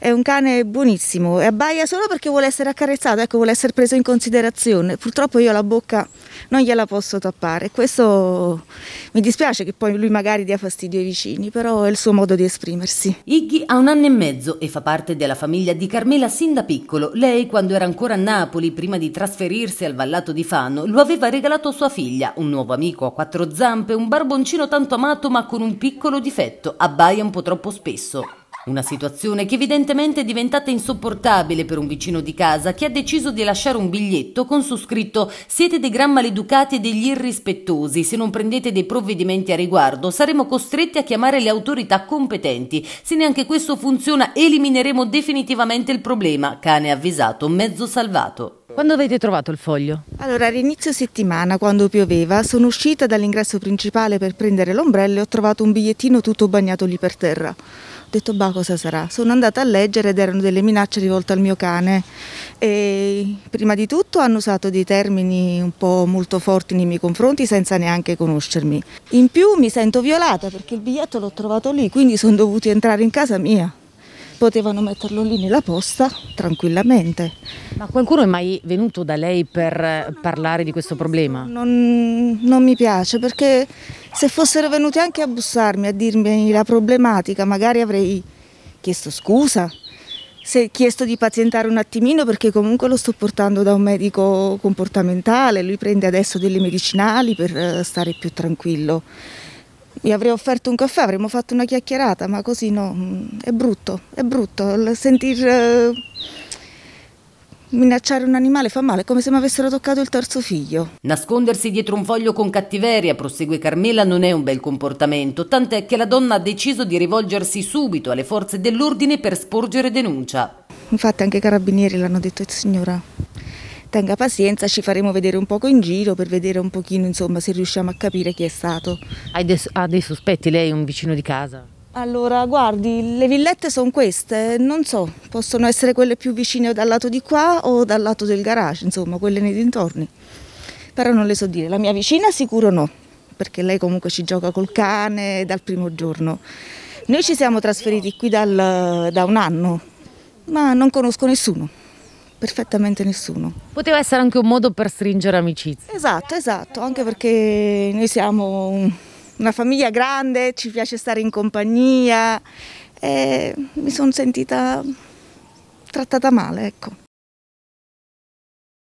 È un cane buonissimo e abbaia solo perché vuole essere accarezzato, ecco, vuole essere preso in considerazione. Purtroppo io la bocca non gliela posso tappare. Questo mi dispiace che poi lui magari dia fastidio ai vicini, però è il suo modo di esprimersi. Iggy ha un anno e mezzo e fa parte della famiglia di Carmela sin da piccolo. Lei, quando era ancora a Napoli, prima di trasferirsi al Vallato di Fano, lo aveva regalato a sua figlia, un nuovo amico a quattro zampe, un barboncino tanto amato ma con un piccolo difetto, abbaia un po' troppo spesso. Una situazione che evidentemente è diventata insopportabile per un vicino di casa che ha deciso di lasciare un biglietto con su scritto siete dei gran maleducati e degli irrispettosi, se non prendete dei provvedimenti a riguardo saremo costretti a chiamare le autorità competenti, se neanche questo funziona elimineremo definitivamente il problema, cane avvisato, mezzo salvato. Quando avete trovato il foglio? Allora, all'inizio settimana, quando pioveva, sono uscita dall'ingresso principale per prendere l'ombrello e ho trovato un bigliettino tutto bagnato lì per terra. Ho detto, bah, cosa sarà? Sono andata a leggere ed erano delle minacce rivolte al mio cane. E prima di tutto hanno usato dei termini un po' molto forti nei miei confronti senza neanche conoscermi. In più mi sento violata perché il biglietto l'ho trovato lì, quindi sono dovuti entrare in casa mia potevano metterlo lì nella posta tranquillamente. Ma qualcuno è mai venuto da lei per eh, parlare di questo problema? Non, non mi piace perché se fossero venuti anche a bussarmi, a dirmi la problematica, magari avrei chiesto scusa, se chiesto di pazientare un attimino perché comunque lo sto portando da un medico comportamentale, lui prende adesso delle medicinali per eh, stare più tranquillo gli avrei offerto un caffè, avremmo fatto una chiacchierata, ma così no, mm, è brutto, è brutto sentir eh, Minacciare un animale fa male, come se mi avessero toccato il terzo figlio. Nascondersi dietro un foglio con cattiveria, prosegue Carmela, non è un bel comportamento, tant'è che la donna ha deciso di rivolgersi subito alle forze dell'ordine per sporgere denuncia. Infatti anche i carabinieri l'hanno detto, signora, tenga pazienza, ci faremo vedere un poco in giro per vedere un pochino insomma, se riusciamo a capire chi è stato. Dei, ha dei sospetti lei, è un vicino di casa? Allora, guardi, le villette sono queste, non so, possono essere quelle più vicine dal lato di qua o dal lato del garage, insomma, quelle nei dintorni. Però non le so dire, la mia vicina sicuro no, perché lei comunque ci gioca col cane dal primo giorno. Noi ci siamo trasferiti qui dal, da un anno, ma non conosco nessuno perfettamente nessuno. Poteva essere anche un modo per stringere amicizia. Esatto, esatto, anche perché noi siamo una famiglia grande, ci piace stare in compagnia e mi sono sentita trattata male, ecco.